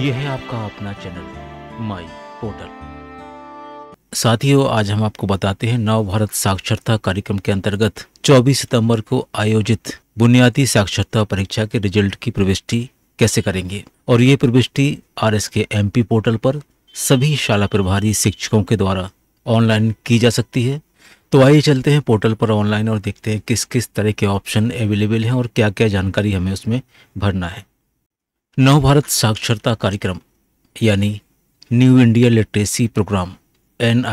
यह है आपका अपना चैनल माई पोर्टल साथियों आज हम आपको बताते हैं नव भारत साक्षरता कार्यक्रम के अंतर्गत 24 सितंबर को आयोजित बुनियादी साक्षरता परीक्षा के रिजल्ट की प्रविष्टि कैसे करेंगे और ये प्रविष्टि R S K M portal पर सभी शाला प्रभारी शिक्षकों के द्वारा ऑनलाइन की जा सकती है तो आइए चलते हैं पोर्टल पर ऑनलाइन और देखते हैं किस किस तरह के ऑप्शन अवेलेबल हैं और क्या क्या जानकारी हमें उसमें भरना है नवभारत साक्षरता कार्यक्रम यानी न्यू इंडिया लिटरेसी प्रोग्राम एन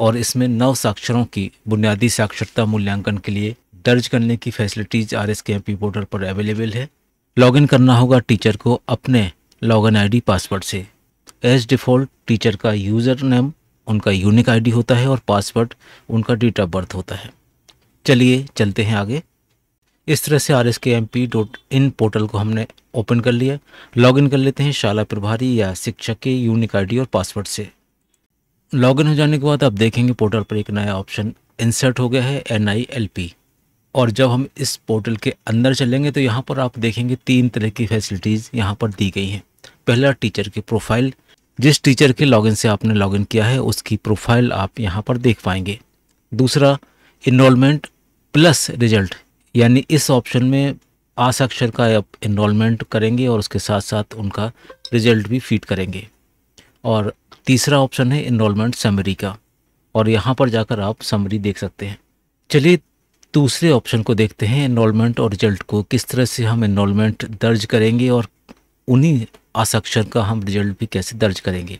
और इसमें नव साक्षरों की बुनियादी साक्षरता मूल्यांकन के लिए दर्ज करने की facilities R S K M P portal पर अवेलेबल है लॉगिन करना होगा टीचर को अपने लॉगिन आईडी पासवर्ड से एज डिफ़ॉल्ट टीचर का यूज़र नेम उनका यूनिक आईडी होता है और पासवर्ड उनका डेट ऑफ बर्थ होता है चलिए चलते हैं आगे इस तरह से R S K M P dot in portal को हमने ओपन कर लिया लॉगिन कर लेते हैं शाला प्रभारी या शिक्षक के यूनिक आईडी और पासवर्ड से लॉगिन हो जाने के बाद आप देखेंगे पोर्टल पर एक नया ऑप्शन इंसर्ट हो गया है एन आई एल पी और जब हम इस पोर्टल के अंदर चलेंगे तो यहाँ पर आप देखेंगे तीन तरह की फैसिलिटीज़ यहाँ पर दी गई हैं पहला टीचर की प्रोफाइल जिस टीचर के लॉगिन से आपने लॉगिन किया है उसकी प्रोफाइल आप यहाँ पर देख पाएंगे दूसरा इनमेंट प्लस रिजल्ट यानी इस ऑप्शन में आसाक्षर का इनमेंट करेंगे और उसके साथ साथ उनका रिजल्ट भी फीड करेंगे और तीसरा ऑप्शन है इनमेंट समरी का और यहाँ पर जाकर आप समरी देख सकते हैं चलिए दूसरे ऑप्शन को देखते हैं इनरोलमेंट और रिजल्ट को किस तरह से हम इनमेंट दर्ज करेंगे और उन्हीं आसाक्षर का हम रिजल्ट भी कैसे दर्ज करेंगे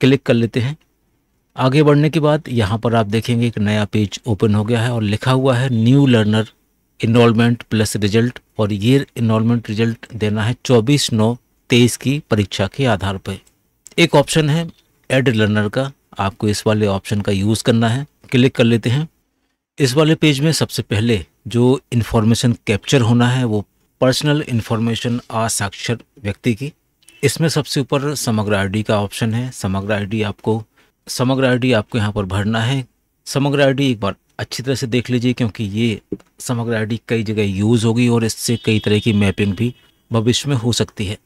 क्लिक कर लेते हैं आगे बढ़ने के बाद यहाँ पर आप देखेंगे एक नया पेज ओपन हो गया है और लिखा हुआ है new learner enrolment plus result और ये इनरोलमेंट रिजल्ट देना है चौबीस नौ तेईस की परीक्षा के आधार पर एक ऑप्शन है एड लर्नर का आपको इस वाले ऑप्शन का यूज़ करना है क्लिक कर लेते हैं इस वाले पेज में सबसे पहले जो इन्फॉर्मेशन कैप्चर होना है वो पर्सनल इन्फॉर्मेशन साक्षर व्यक्ति की इसमें सबसे ऊपर समग्र आईडी का ऑप्शन है समग्र आईडी आपको समग्र आईडी आपको यहाँ पर भरना है समग्र आईडी एक बार अच्छी तरह से देख लीजिए क्योंकि ये समग्र आईडी कई जगह यूज़ होगी और इससे कई तरह की मैपिंग भी भविष्य में हो सकती है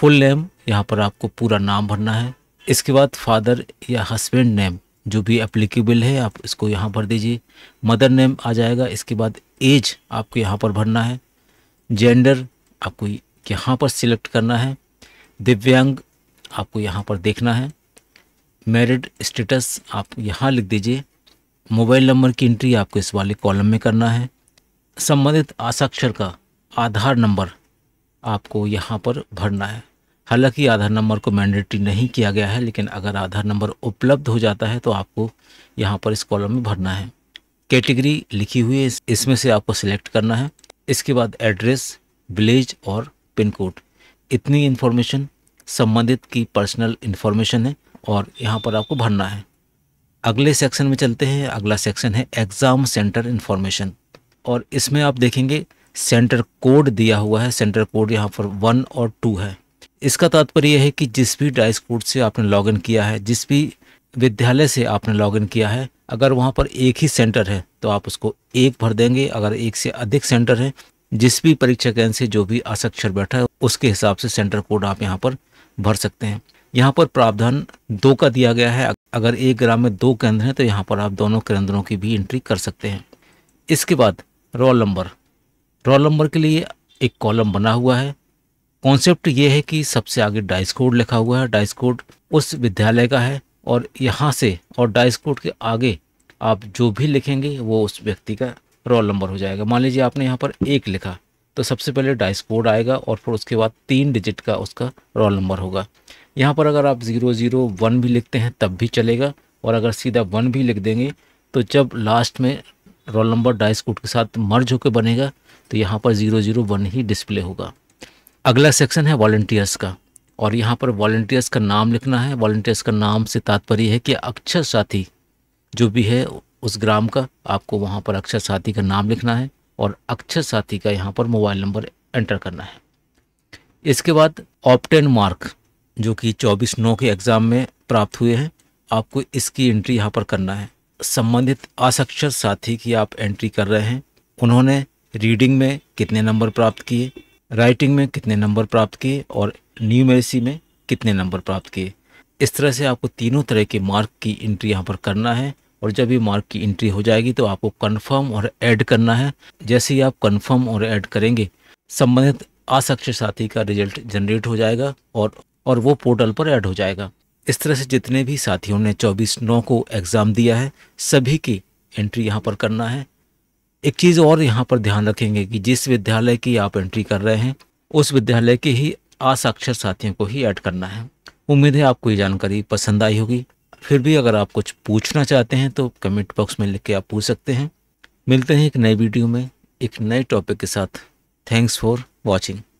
फुल नेम यहाँ पर आपको पूरा नाम भरना है इसके बाद फादर या हस्बैंड नेम जो भी एप्लीकेबल है आप इसको यहाँ भर दीजिए मदर नेम आ जाएगा इसके बाद एज आपको यहाँ पर भरना है जेंडर आपको यहाँ पर सिलेक्ट करना है दिव्यांग आपको यहाँ पर देखना है मैरिड स्टेटस आप यहाँ लिख दीजिए मोबाइल नंबर की एंट्री आपको इस वाले कॉलम में करना है संबंधित आसाक्षर का आधार नंबर आपको यहाँ पर भरना है हालांकि आधार नंबर को मैंडेटरी नहीं किया गया है लेकिन अगर आधार नंबर उपलब्ध हो जाता है तो आपको यहाँ पर इस कॉलम में भरना है कैटेगरी लिखी हुई है इसमें से आपको सिलेक्ट करना है इसके बाद एड्रेस विलेज और पिन कोड इतनी इन्फॉर्मेशन संबंधित की पर्सनल इन्फॉर्मेशन है और यहाँ पर आपको भरना है अगले सेक्शन में चलते हैं अगला सेक्शन है एग्ज़ाम सेंटर इन्फॉर्मेशन और इसमें आप देखेंगे सेंटर कोड दिया हुआ है सेंटर कोड यहाँ पर वन और टू है इसका तात्पर्य यह है कि जिस भी डाइस कोड से आपने लॉगिन किया है जिस भी विद्यालय से आपने लॉगिन किया है अगर वहाँ पर एक ही सेंटर है तो आप उसको एक भर देंगे अगर एक से अधिक सेंटर है जिस भी परीक्षा केंद्र से जो भी असक्षर बैठा है उसके हिसाब से सेंटर कोड आप यहाँ पर भर सकते हैं यहाँ पर प्रावधान दो का दिया गया है अगर एक ग्राम में दो केंद्र हैं तो यहाँ पर आप दोनों केंद्रों की भी एंट्री कर सकते हैं इसके बाद रोल नंबर रोल नंबर के लिए एक कॉलम बना हुआ है कॉन्सेप्ट ये है कि सबसे आगे डाइस कोड लिखा हुआ है डाइस कोड उस विद्यालय का है और यहाँ से और डाइस कोड के आगे आप जो भी लिखेंगे वो उस व्यक्ति का रोल नंबर हो जाएगा मान लीजिए आपने यहाँ पर एक लिखा तो सबसे पहले डाइस कोड आएगा और फिर उसके बाद तीन डिजिट का उसका रोल नंबर होगा यहाँ पर अगर आप ज़ीरो ज़ीरो वन भी लिखते हैं तब भी चलेगा और अगर सीधा वन भी लिख देंगे तो जब लास्ट में रोल नंबर डाइस कोड के साथ मर्ज होकर बनेगा तो यहाँ पर ज़ीरो ज़ीरो वन ही डिस्प्ले होगा अगला सेक्शन है वॉल्टियर्स का और यहाँ पर वॉल्टियर्स का नाम लिखना है वॉल्टियर्स का नाम से तात्पर्य है कि अक्षर साथी जो भी है उस ग्राम का आपको वहाँ पर अक्षर साथी का नाम लिखना है और अक्षर साथी का यहाँ पर मोबाइल नंबर एंटर करना है इसके बाद ऑप्टेन मार्क जो कि चौबीस नौ के एग्ज़ाम में प्राप्त हुए हैं आपको इसकी एंट्री यहाँ पर करना है संबंधित असक्षर साथी की आप एंट्री कर रहे हैं उन्होंने रीडिंग में कितने नंबर प्राप्त किए राइटिंग में कितने नंबर प्राप्त किए और न्यूमेरेसी में कितने नंबर प्राप्त किए इस तरह से आपको तीनों तरह के मार्क की एंट्री यहाँ पर करना है और जब ये मार्क की एंट्री हो जाएगी तो आपको कन्फर्म और ऐड करना है जैसे ही आप कन्फर्म और ऐड करेंगे संबंधित आसक्ष साथी का रिजल्ट जनरेट हो जाएगा और और वो पोर्टल पर ऐड हो जाएगा इस तरह से जितने भी साथियों ने 24 नौ को एग्ज़ाम दिया है सभी की एंट्री यहाँ पर करना है एक चीज़ और यहाँ पर ध्यान रखेंगे कि जिस विद्यालय की आप एंट्री कर रहे हैं उस विद्यालय के ही असाक्षर साथियों को ही ऐड करना है उम्मीद है आपको ये जानकारी पसंद आई होगी फिर भी अगर आप कुछ पूछना चाहते हैं तो कमेंट बॉक्स में लिख के आप पूछ सकते हैं मिलते हैं एक नए वीडियो में एक नए टॉपिक के साथ थैंक्स फॉर वॉचिंग